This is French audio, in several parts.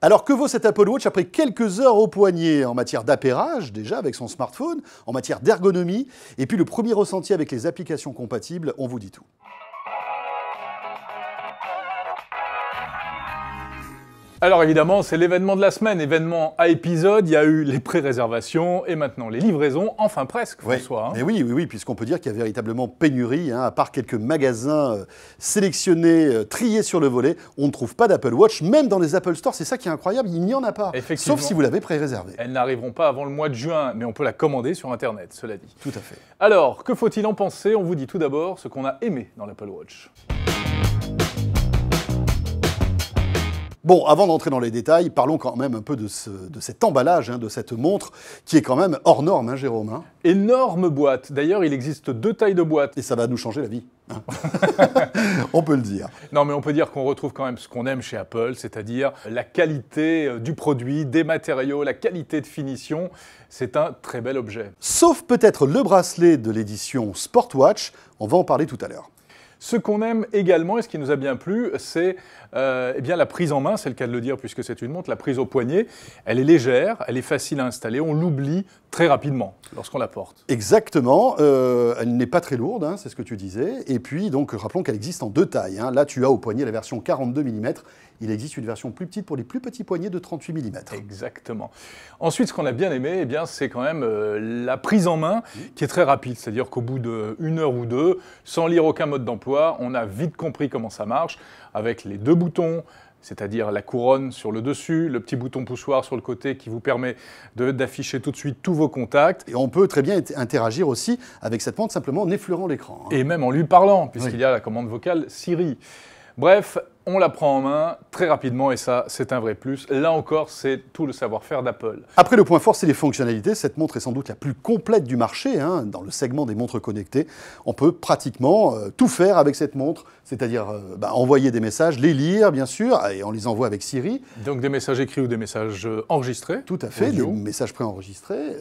Alors que vaut cet Apple Watch après quelques heures au poignet en matière d'appairage déjà avec son smartphone, en matière d'ergonomie et puis le premier ressenti avec les applications compatibles, on vous dit tout. Alors évidemment, c'est l'événement de la semaine, événement à épisode. Il y a eu les pré-réservations et maintenant les livraisons, enfin presque, François. Hein. oui, oui, oui, puisqu'on peut dire qu'il y a véritablement pénurie, hein. à part quelques magasins euh, sélectionnés, euh, triés sur le volet. On ne trouve pas d'Apple Watch, même dans les Apple Store, c'est ça qui est incroyable, il n'y en a pas. sauf si vous l'avez pré-réservée. Elles n'arriveront pas avant le mois de juin, mais on peut la commander sur Internet, cela dit. Tout à fait. Alors, que faut-il en penser On vous dit tout d'abord ce qu'on a aimé dans l'Apple Watch. Bon, avant d'entrer dans les détails, parlons quand même un peu de, cet emballage, hein, de cette montre, qui est quand même hors norme, hein, Jérôme. Hein. Énorme boîte. D'ailleurs, il existe deux tailles de boîte. Et ça va nous changer la vie. on peut le dire. Non, mais on peut dire qu'on retrouve quand même ce qu'on aime chez Apple, c'est-à-dire la qualité euh, du produit, des matériaux, la qualité de finition. C'est un très bel objet. Sauf peut-être le bracelet de l'édition Sportwatch, on va en parler tout à l'heure. Ce qu'on aime également, et ce qui nous a bien plu, c'est euh, eh bien la prise en main, c'est le cas de le dire puisque c'est une montre, la prise au poignet, elle est légère, elle est facile à installer, on l'oublie très rapidement lorsqu'on la porte. Exactement, euh, elle n'est pas très lourde, hein, c'est ce que tu disais, et puis donc rappelons qu'elle existe en deux tailles. Hein. Là tu as au poignet la version 42 mm il existe une version plus petite pour les plus petits poignets de 38 mm. Exactement. Ensuite, ce qu'on a bien aimé, eh bien, c'est quand même euh, la prise en main qui est très rapide. C'est-à-dire qu'au bout d'une heure ou deux, sans lire aucun mode d'emploi, on a vite compris comment ça marche avec les deux boutons c'est-à-dire la couronne sur le dessus, le petit bouton poussoir sur le côté qui vous permet d'afficher tout de suite tous vos contacts. Et on peut très bien interagir aussi avec cette pente simplement en effleurant l'écran. Hein. Et même en lui parlant, puisqu'il y a la commande vocale Siri. Bref, on la prend en main très rapidement et ça, c'est un vrai plus. Là encore, c'est tout le savoir-faire d'Apple. Après, le point fort, c'est les fonctionnalités. Cette montre est sans doute la plus complète du marché. Hein. Dans le segment des montres connectées, on peut pratiquement euh, tout faire avec cette montre, c'est-à-dire euh, bah, envoyer des messages, les lire, bien sûr, et on les envoie avec Siri. Donc des messages écrits ou des messages euh, enregistrés Tout à fait, des messages préenregistrés.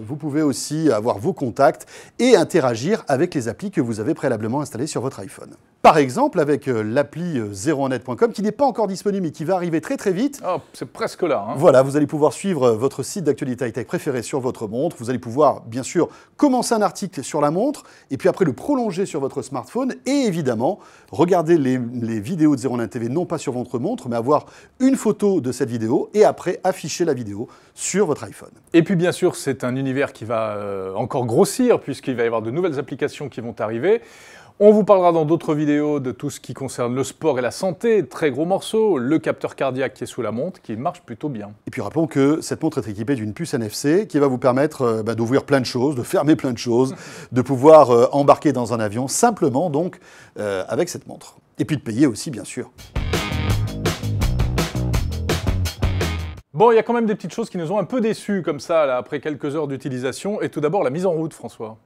vous pouvez aussi avoir vos contacts et interagir avec les applis que vous avez préalablement installées sur votre iPhone. Par exemple, avec l'appli 01 qui n'est pas encore disponible mais qui va arriver très très vite. Oh, c'est presque là. Hein. Voilà, vous allez pouvoir suivre euh, votre site d'actualité high-tech préféré sur votre montre. Vous allez pouvoir, bien sûr, commencer un article sur la montre et puis après le prolonger sur votre smartphone et évidemment regarder les, vidéos de 01 TV non pas sur votre montre mais avoir une photo de cette vidéo et après afficher la vidéo sur votre iPhone. Et puis bien sûr, c'est un univers qui va euh, encore grossir puisqu'il va y avoir de nouvelles applications qui vont arriver. On vous parlera dans d'autres vidéos de tout ce qui concerne le sport et la santé, très gros morceau, le capteur cardiaque qui est sous la montre, qui marche plutôt bien. Et puis rappelons que cette montre est équipée d'une puce NFC qui va vous permettre euh, bah, d'ouvrir plein de choses, de fermer plein de choses, de pouvoir euh, embarquer dans un avion simplement donc euh, avec cette montre. Et puis de payer aussi bien sûr. Bon, il y a quand même des petites choses qui nous ont un peu déçus comme ça, après quelques heures d'utilisation. Et tout d'abord, la mise en route, François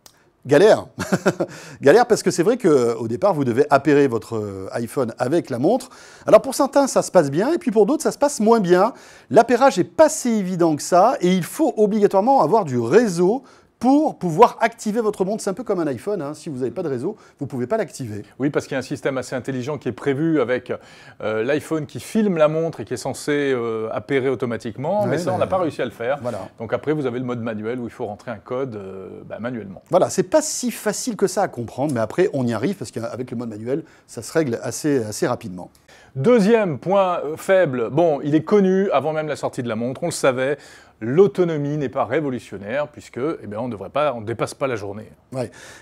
galère. galère parce que c'est vrai qu'au départ, vous devez appairer votre euh, iPhone avec la montre. Alors pour certains, ça se passe bien, et puis pour d'autres, ça se passe moins bien. L'appairage n'est pas si évident que ça, et il faut obligatoirement avoir du réseau pour pouvoir activer votre montre. C'est un peu comme un iPhone, hein. si vous n'avez pas de réseau, vous ne pouvez pas l'activer. Oui, parce qu'il y a un système assez intelligent qui est prévu avec euh, l'iPhone qui filme la montre et qui est censé euh, appairer automatiquement, mais ça, on n'a bah, pas réussi à le faire. Donc après, vous avez le mode manuel où il faut rentrer un code euh, bah, manuellement. Voilà, c'est pas si facile que ça à comprendre, mais après, on y arrive parce qu'avec le mode manuel, ça se règle assez, assez rapidement. Deuxième point euh, faible, bon, il est connu avant même la sortie de la montre, on le savait, l'autonomie n'est pas révolutionnaire puisque eh bien, on devrait pas, dépasse pas la journée.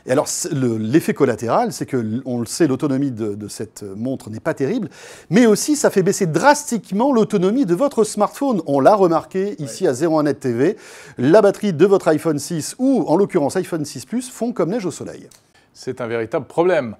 Et alors l'effet collatéral, c'est que on le sait, l'autonomie de, cette montre n'est pas terrible, mais aussi ça fait baisser drastiquement l'autonomie de votre smartphone. On l'a remarqué ici à 01net TV, la batterie de votre iPhone 6 ou en l'occurrence iPhone 6 Plus font comme neige au soleil. C'est un véritable problème.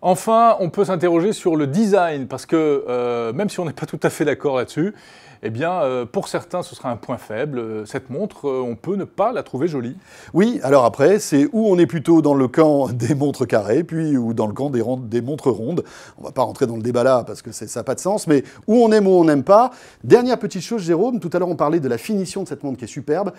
Enfin, on peut s'interroger sur le design, parce que euh, même si on n'est pas tout à fait d'accord là-dessus, eh bien, euh, pour certains, ce sera un point faible. Euh, cette montre, on peut ne pas la trouver jolie. Oui, alors après, c'est où on est plutôt dans le camp des montres carrées, puis ou dans le camp des, montres rondes. On ne va pas rentrer dans le débat là, parce que ça n'a pas de sens, mais où on aime ou on n'aime pas. Dernière petite chose, Jérôme, tout à l'heure, on parlait de la finition de cette montre qui est superbe.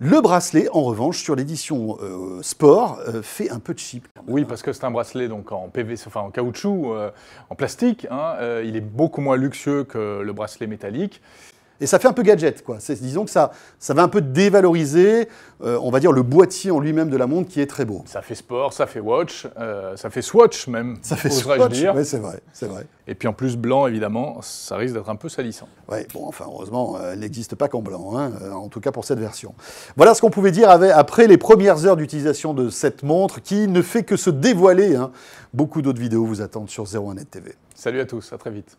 Le bracelet, en revanche, sur l'édition euh, sport, euh, fait un peu de chip. Oui, parce que c'est un bracelet donc en PVC, en caoutchouc, euh, en plastique. Hein, il est beaucoup moins luxueux que le bracelet métallique. Et ça fait un peu gadget, quoi. Disons que ça, ça va un peu dévaloriser, euh, on va dire, le boîtier en lui-même de la montre qui est très beau. Ça fait sport, ça fait watch, euh, ça fait swatch même, ça fait swatch, Oui, c'est vrai, c'est vrai. Et puis en plus, blanc, évidemment, ça risque d'être un peu salissant. Oui, bon, enfin, heureusement, euh, elle n'existe pas qu'en blanc, hein, en tout cas pour cette version. Voilà ce qu'on pouvait dire après les premières heures d'utilisation de cette montre qui ne fait que se dévoiler. Hein. Beaucoup d'autres vidéos vous attendent sur 01net TV. Salut à tous, à très vite.